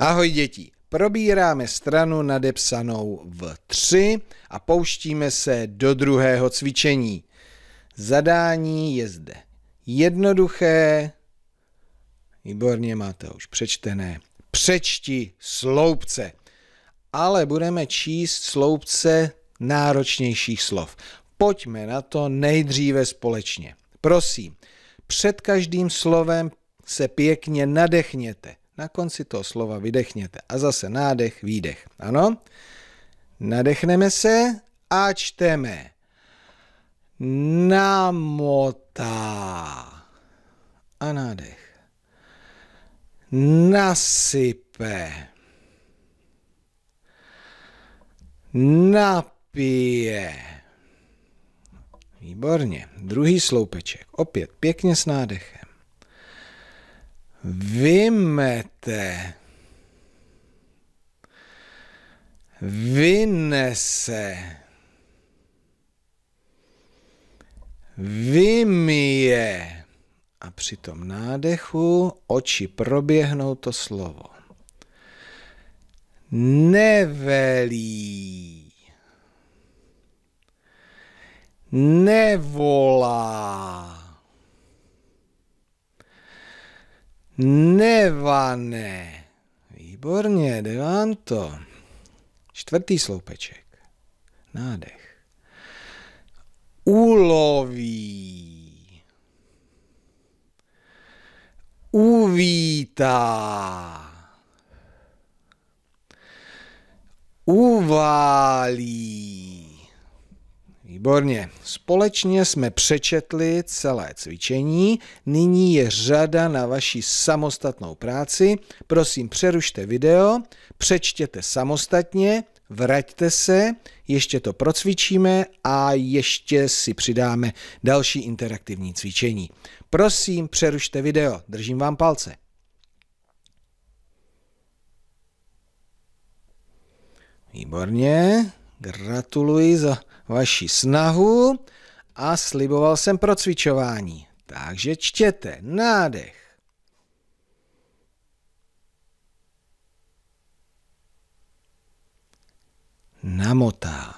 Ahoj děti, probíráme stranu nadepsanou v 3 a pouštíme se do druhého cvičení. Zadání je zde jednoduché, výborně máte už přečtené, přečti sloupce, ale budeme číst sloupce náročnějších slov. Pojďme na to nejdříve společně. Prosím, před každým slovem se pěkně nadechněte. Na konci toho slova vydechněte. A zase nádech, výdech. Ano? Nadechneme se a čteme. Namotá. A nádech. Nasype. Napije. Výborně. Druhý sloupeček. Opět pěkně s nádechem vymete, vynese, vymije a při tom nádechu oči proběhnou to slovo. Nevelí, nevolá, Nevane. Výborně, to. Čtvrtý sloupeček. Nádech. Uloví. Uvítá. Uválí. Výborně. Společně jsme přečetli celé cvičení. Nyní je řada na vaši samostatnou práci. Prosím, přerušte video, přečtěte samostatně, vraťte se, ještě to procvičíme a ještě si přidáme další interaktivní cvičení. Prosím, přerušte video. Držím vám palce. Výborně. Gratuluji za vaši snahu a sliboval jsem procvičování. Takže čtěte, nádech. Namotá.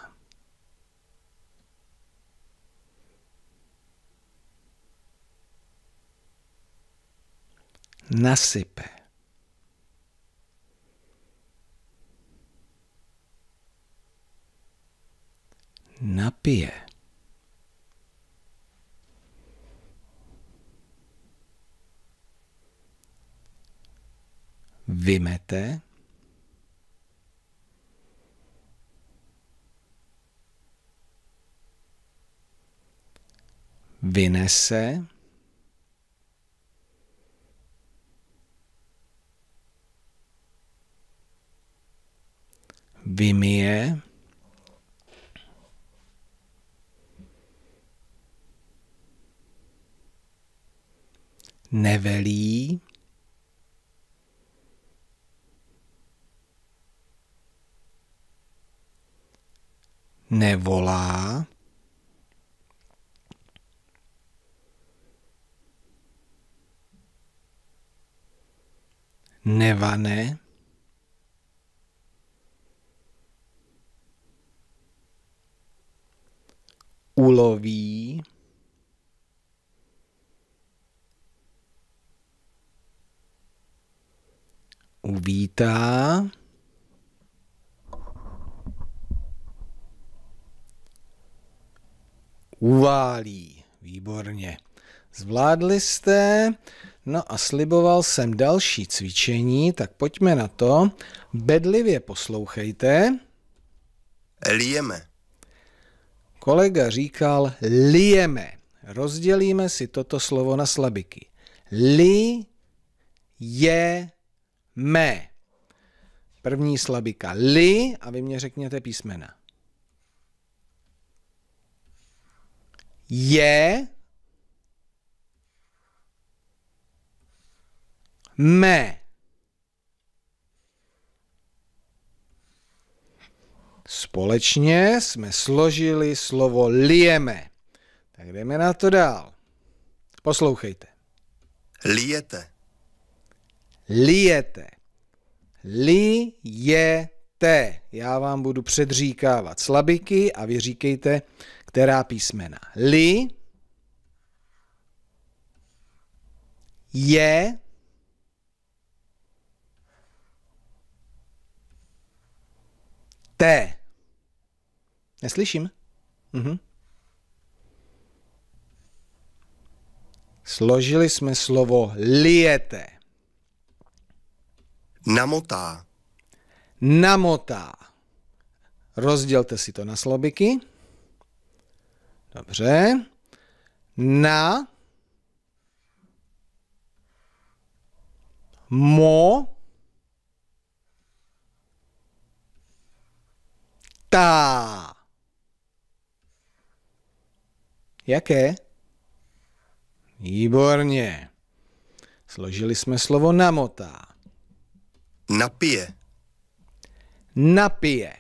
nasype. napije. Vymete. Vynese. Vymije. nevelí, nevolá, nevane, uloví, vítá. Uválí. Výborně. Zvládli jste. No a sliboval jsem další cvičení, tak pojďme na to. Bedlivě poslouchejte. Lijeme. Kolega říkal lijeme. Rozdělíme si toto slovo na slabiky. Li je mé. První slabika li a vy mě řekněte písmena. Je me. Společně jsme složili slovo lijeme. Tak jdeme na to dál. Poslouchejte. Lijete lijete. Lijete. Já vám budu předříkávat slabiky a vy říkejte, která písmena. Li, je, T. Neslyším? Mhm. Složili jsme slovo lijete. Namotá. Namotá. Rozdělte si to na slobiky. Dobře. Na mo ta. Jaké? Výborně. Složili jsme slovo namotá. Napije. Napije.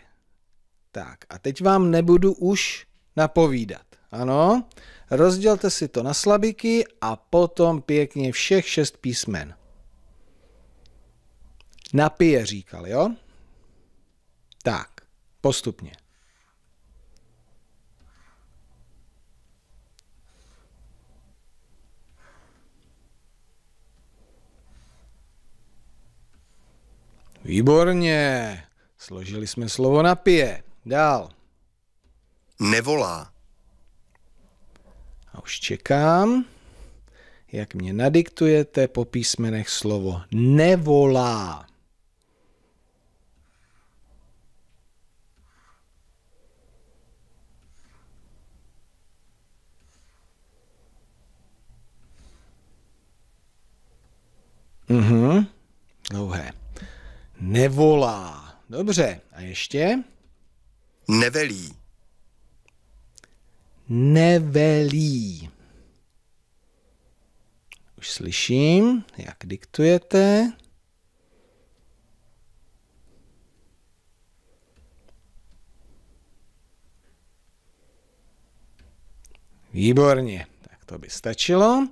Tak a teď vám nebudu už napovídat. Ano? Rozdělte si to na slabiky a potom pěkně všech šest písmen. Napije říkal, jo? Tak, postupně. Výborně. Složili jsme slovo na pije. Dál. Nevolá. A už čekám, jak mě nadiktujete po písmenech slovo nevolá. Mhm, dlouhé. Nevolá. Dobře. A ještě? Nevelí. Nevelí. Už slyším, jak diktujete. Výborně, tak to by stačilo.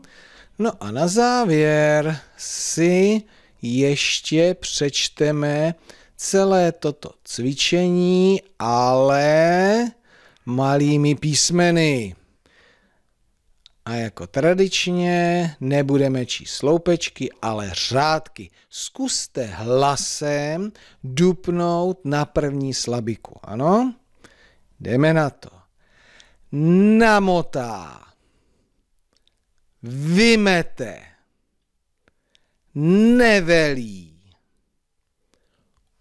No a na závěr si ještě přečteme celé toto cvičení, ale malými písmeny. A jako tradičně nebudeme číst sloupečky, ale řádky. Zkuste hlasem dupnout na první slabiku, ano? Jdeme na to. Namotá. Vymete nevelí.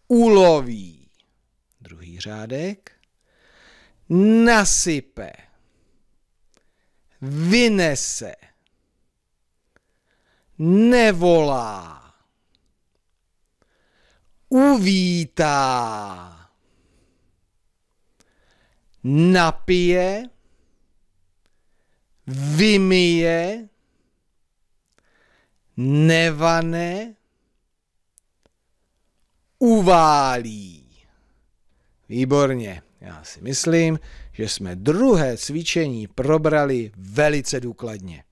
Uloví. Druhý řádek. Nasype. Vynese. Nevolá. Uvítá. Napije. Vymije nevane, uválí. Výborně. Já si myslím, že jsme druhé cvičení probrali velice důkladně.